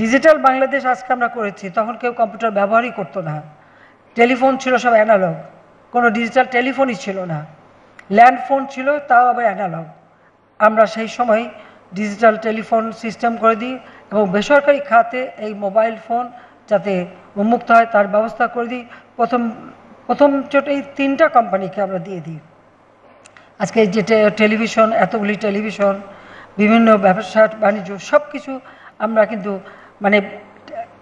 Digital Bangladesh আজকে আমরা করেছি তখন কেউ কম্পিউটার ব্যবহারই করতো না টেলিফোন ছিল সব অ্যানালগ কোনো ডিজিটাল টেলিফোনই ছিল না ল্যান্ড ফোন ছিল তাও আবার অ্যানালগ আমরা সেই সময় ডিজিটাল টেলিফোন সিস্টেম করে দিই এবং বেসরকারি খাতে এই মোবাইল ফোন যাতে উন্মুক্ত হয় তার ব্যবস্থা করে দিই প্রথম প্রথম চোট এই তিনটা কোম্পানিকে আমরা দিয়ে দিই আজকে যে টেলিভিশন এতগুলি টেলিভিশন বিভিন্ন ব্যবসা বাণিজ্য সব কিছু আমরা কিন্তু মানে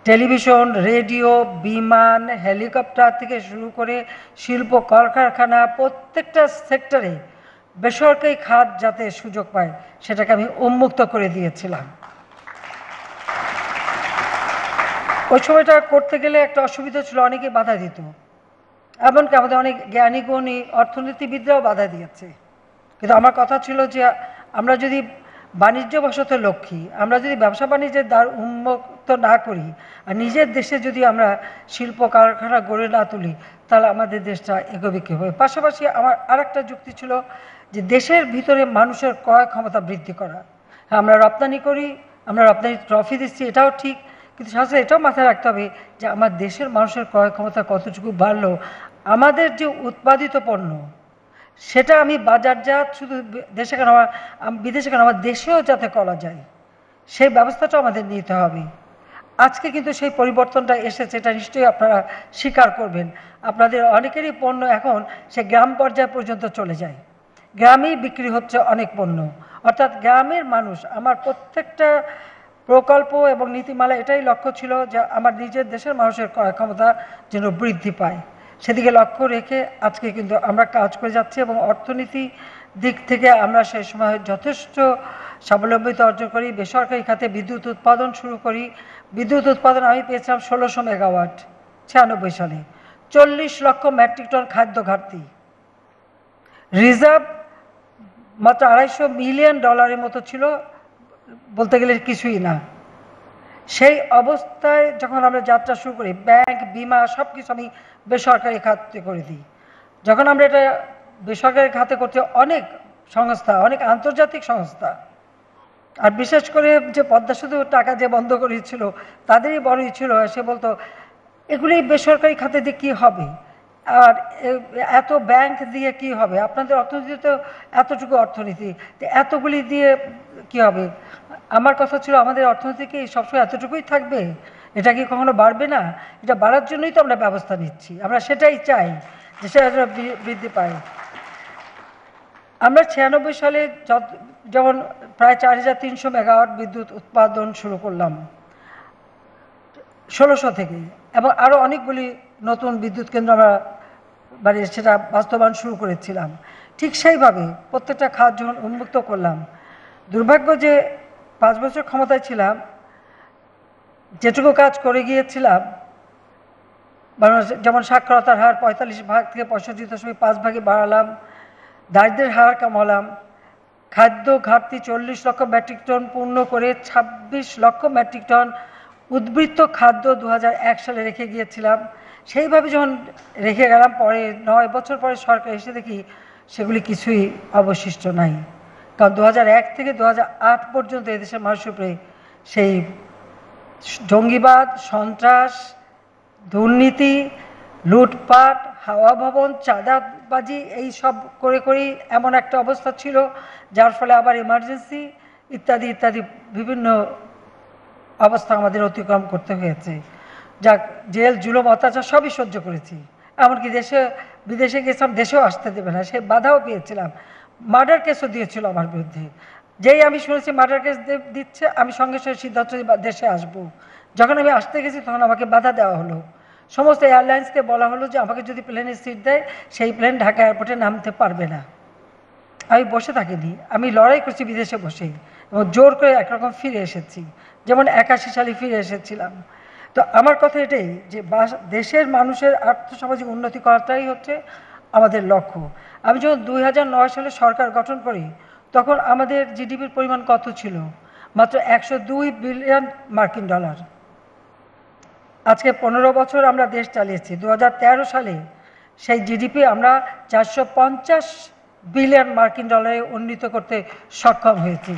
টেলিভিশন রেডিও বিমান হেলিকপ্টার থেকে শুরু করে শিল্প কলকারখানা প্রত্যেকটা সেক্টরে বেসরকারি খাত যাতে সুযোগ পায় সেটাকে আমি উন্মুক্ত করে দিয়েছিলাম ওই সময়টা করতে গেলে একটা অসুবিধা ছিল অনেকে বাধা দিত এমনকি আমাদের অনেক জ্ঞানীগুণী অর্থনীতিবিদরাও বাধা দিয়েছে কিন্তু আমার কথা ছিল যে আমরা যদি বাণিজ্যবশত লক্ষ্মী আমরা যদি ব্যবসা বাণিজ্যের দ্বার উন্মুক্ত না করি আর নিজের দেশে যদি আমরা শিল্প কারখানা গড়ে না তুলি তাহলে আমাদের দেশটা এগোবে হবে পাশাপাশি আমার আরেকটা যুক্তি ছিল যে দেশের ভিতরে মানুষের ক্রয় ক্ষমতা বৃদ্ধি করা হ্যাঁ, আমরা রপ্তানি করি আমরা রপ্তানি ট্রফি দিচ্ছি এটাও ঠিক কিন্তু সাথে এটাও মাথায় রাখতে হবে যে আমার দেশের মানুষের ক্রয় ক্ষমতা কতটুকু বাড়লো আমাদের যে উৎপাদিত পণ্য সেটা আমি বাজারজাত শুধু দেশে কেন আমার বিদেশে কেন আমার দেশেও যাতে করা যায় সেই ব্যবস্থাটা আমাদের নিতে হবে আজকে কিন্তু সেই পরিবর্তনটা এসেছে এটা নিশ্চয়ই আপনারা স্বীকার করবেন আপনাদের অনেকেরই পণ্য এখন সে গ্রাম পর্যায় পর্যন্ত চলে যায় গ্রামেই বিক্রি হচ্ছে অনেক পণ্য অর্থাৎ গ্রামের মানুষ আমার প্রত্যেকটা প্রকল্প এবং নীতিমালা এটাই লক্ষ্য ছিল যে আমার নিজের দেশের মানুষের ক্রয় ক্ষমতা যেন বৃদ্ধি পায় সেদিকে লক্ষ্য রেখে আজকে কিন্তু আমরা কাজ করে যাচ্ছি এবং অর্থনীতি দিক থেকে আমরা সেই সময় যথেষ্ট স্বাবলম্বিতা অর্জন করি বেসরকারি খাতে বিদ্যুৎ উৎপাদন শুরু করি বিদ্যুৎ উৎপাদন আমি পেয়েছিলাম ষোলোশো মেগাওয়াট ছিয়ানব্বই সালে চল্লিশ লক্ষ মেট্রিক টন খাদ্য ঘাটতি রিজার্ভ মাত্র আড়াইশো মিলিয়ন ডলারের মতো ছিল বলতে গেলে কিছুই না সেই অবস্থায় যখন আমরা যাত্রা শুরু করি ব্যাংক বিমা সব কিছু আমি বেসরকারি খাতে করে দিই যখন আমরা এটা বেসরকারি খাতে করতে অনেক সংস্থা অনেক আন্তর্জাতিক সংস্থা আর বিশেষ করে যে পদ্মা সেতু টাকা যে বন্ধ করেছিল তাদেরই বড় ছিল সে বলতো এগুলি বেসরকারি খাতে দিয়ে কী হবে আর এত ব্যাংক দিয়ে কি হবে আপনাদের তো এতটুকু অর্থনীতি এতগুলি দিয়ে কি হবে আমার কথা ছিল আমাদের অর্থনীতি কি সবসময় এতটুকুই থাকবে এটা কি কখনো বাড়বে না এটা বাড়ার জন্যই তো আমরা ব্যবস্থা নিচ্ছি আমরা সেটাই চাই যে সেটা বৃদ্ধি পায় আমরা ছিয়ানব্বই সালে যেমন প্রায় চার হাজার তিনশো মেগাওয়াট বিদ্যুৎ উৎপাদন শুরু করলাম ষোলোশো থেকে এবং আরও অনেকগুলি নতুন বিদ্যুৎ কেন্দ্র আমরা মানে সেটা বাস্তবায়ন শুরু করেছিলাম ঠিক সেইভাবে প্রত্যেকটা খাত যখন উন্মুক্ত করলাম দুর্ভাগ্য যে পাঁচ বছর ক্ষমতায় ছিলাম যেটুকু কাজ করে গিয়েছিলাম যেমন সাক্ষরতার হার পঁয়তাল্লিশ ভাগ থেকে পঁয়ষট্টি দশমিক পাঁচ ভাগে বাড়ালাম দারিদ্রের হার কমালাম খাদ্য ঘাটতি চল্লিশ লক্ষ মেট্রিক টন পূর্ণ করে ২৬ লক্ষ মেট্রিক টন উদ্বৃত্ত খাদ্য দু সালে রেখে গিয়েছিলাম সেইভাবে যখন রেখে গেলাম পরে নয় বছর পরে সরকার এসে দেখি সেগুলি কিছুই অবশিষ্ট নাই কারণ দু থেকে দু পর্যন্ত এদেশের মানুষের উপরে সেই জঙ্গিবাদ সন্ত্রাস দুর্নীতি লুটপাট হাওয়া ভবন চাঁদাবাজি এই সব করে করেই এমন একটা অবস্থা ছিল যার ফলে আবার ইমার্জেন্সি ইত্যাদি ইত্যাদি বিভিন্ন অবস্থা আমাদের অতিক্রম করতে হয়েছে যা জেল জুলম অত্যাচার সবই সহ্য করেছি এমনকি দেশে বিদেশে গেছিলাম দেশেও আসতে দেবে না সে বাধাও পেয়েছিলাম মার্ডার কেসও দিয়েছিল আমার বিরুদ্ধে যেই আমি শুনেছি মার্ডার কেস দিচ্ছে আমি সঙ্গে সঙ্গে সিদ্ধান্ত দেশে আসব। যখন আমি আসতে গেছি তখন আমাকে বাধা দেওয়া হলো সমস্ত এয়ারলাইন্সকে বলা হলো যে আমাকে যদি প্লেনের সিট দেয় সেই প্লেন ঢাকা এয়ারপোর্টে নামতে পারবে না আমি বসে থাকিনি আমি লড়াই করছি বিদেশে বসে এবং জোর করে একরকম ফিরে এসেছি যেমন একাশি সালে ফিরে এসেছিলাম তো আমার কথা এটাই যে দেশের মানুষের আর্থসামাজিক উন্নতি করাটাই হচ্ছে আমাদের লক্ষ্য আমি যখন দুই সালে সরকার গঠন করি তখন আমাদের জিডিপির পরিমাণ কত ছিল মাত্র একশো দুই বিলিয়ন মার্কিন ডলার আজকে পনেরো বছর আমরা দেশ চালিয়েছি দু সালে সেই জিডিপি আমরা চারশো বিলিয়ন মার্কিন ডলারে উন্নীত করতে সক্ষম হয়েছি